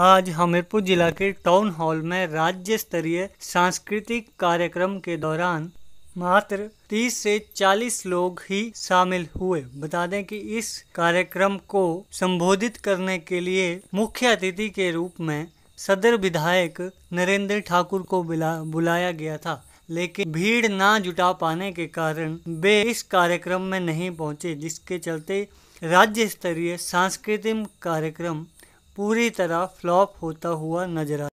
आज हमीरपुर जिला के टाउन हॉल में राज्य स्तरीय सांस्कृतिक कार्यक्रम के दौरान मात्र 30 से 40 लोग ही शामिल हुए बता दें कि इस कार्यक्रम को संबोधित करने के लिए मुख्य अतिथि के रूप में सदर विधायक नरेंद्र ठाकुर को बुला बुलाया गया था लेकिन भीड़ ना जुटा पाने के कारण वे इस कार्यक्रम में नहीं पहुंचे जिसके चलते राज्य स्तरीय सांस्कृतिक कार्यक्रम पूरी तरह फ्लॉप होता हुआ नजर आ